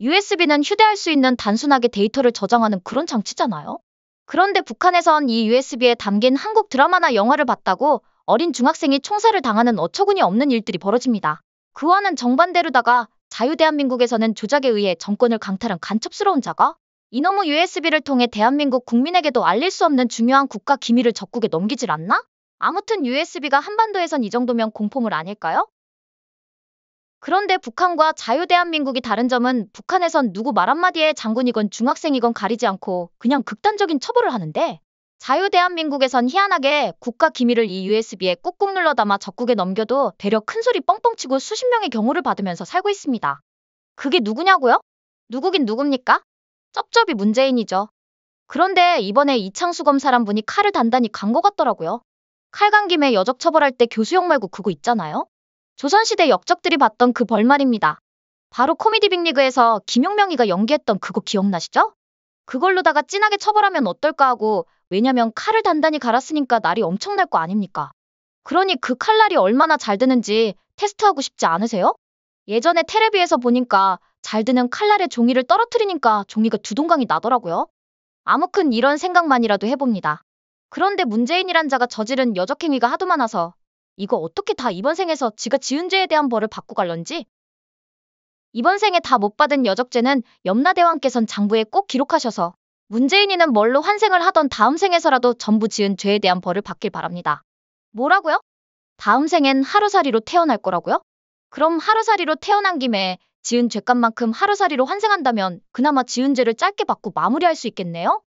USB는 휴대할 수 있는 단순하게 데이터를 저장하는 그런 장치잖아요. 그런데 북한에선 이 USB에 담긴 한국 드라마나 영화를 봤다고 어린 중학생이 총살을 당하는 어처구니 없는 일들이 벌어집니다. 그와는 정반대로다가 자유대한민국에서는 조작에 의해 정권을 강탈한 간첩스러운 자가 이놈의 USB를 통해 대한민국 국민에게도 알릴 수 없는 중요한 국가 기밀을 적국에 넘기질 않나? 아무튼 USB가 한반도에선 이 정도면 공포물 아닐까요? 그런데 북한과 자유대한민국이 다른 점은 북한에선 누구 말 한마디에 장군이건 중학생이건 가리지 않고 그냥 극단적인 처벌을 하는데 자유대한민국에선 희한하게 국가 기밀을 이 USB에 꾹꾹 눌러 담아 적국에 넘겨도 대려 큰소리 뻥뻥 치고 수십 명의 경호를 받으면서 살고 있습니다. 그게 누구냐고요? 누구긴 누굽니까? 쩝쩝이 문재인이죠. 그런데 이번에 이창수 검사란 분이 칼을 단단히 간 것 같더라고요. 칼 간 김에 여적 처벌할 때 교수형 말고 그거 있잖아요. 조선시대 역적들이 봤던 그 벌말입니다. 바로 코미디 빅리그에서 김용명이가 연기했던 그거 기억나시죠? 그걸로다가 진하게 처벌하면 어떨까 하고 왜냐면 칼을 단단히 갈았으니까 날이 엄청날 거 아닙니까? 그러니 그 칼날이 얼마나 잘 드는지 테스트하고 싶지 않으세요? 예전에 테레비에서 보니까 잘 드는 칼날의 종이를 떨어뜨리니까 종이가 두동강이 나더라고요. 아무튼 이런 생각만이라도 해봅니다. 그런데 문재인이란 자가 저지른 여적행위가 하도 많아서 이거 어떻게 다 이번 생에서 지가 지은 죄에 대한 벌을 받고 갈런지? 이번 생에 다 못 받은 여적죄는 염라대왕께선 장부에 꼭 기록하셔서 문재인이는 뭘로 환생을 하던 다음 생에서라도 전부 지은 죄에 대한 벌을 받길 바랍니다. 뭐라고요? 다음 생엔 하루살이로 태어날 거라고요? 그럼 하루살이로 태어난 김에 지은 죄값만큼 하루살이로 환생한다면 그나마 지은 죄를 짧게 받고 마무리할 수 있겠네요?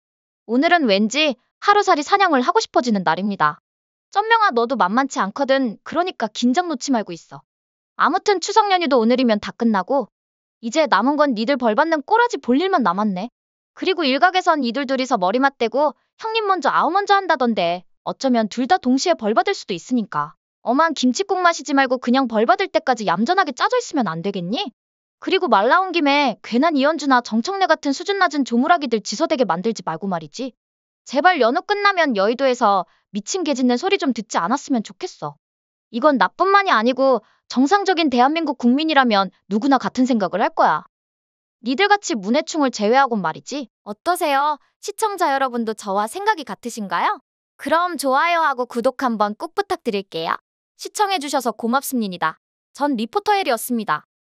오늘은 왠지 하루살이 사냥을 하고 싶어지는 날입니다. 쩐명아 너도 만만치 않거든. 그러니까 긴장 놓지 말고 있어. 아무튼 추석 연휴도 오늘이면 다 끝나고 이제 남은 건 니들 벌 받는 꼬라지 볼 일만 남았네. 그리고 일각에선 이들 둘이서 머리 맞대고 형님 먼저 아우 먼저 한다던데 어쩌면 둘 다 동시에 벌 받을 수도 있으니까. 엄한 김치국 마시지 말고 그냥 벌 받을 때까지 얌전하게 짜져 있으면 안 되겠니? 그리고 말 나온 김에 괜한 이현주나 정청래 같은 수준 낮은 조물아기들 지서되게 만들지 말고 말이지. 제발 연휴 끝나면 여의도에서 미친 개 짖는 소리 좀 듣지 않았으면 좋겠어. 이건 나뿐만이 아니고 정상적인 대한민국 국민이라면 누구나 같은 생각을 할 거야. 니들같이 문해충을 제외하곤 말이지. 어떠세요? 시청자 여러분도 저와 생각이 같으신가요? 그럼 좋아요하고 구독 한번 꼭 부탁드릴게요. 시청해주셔서 고맙습니다. 전 리포터 엘이었습니다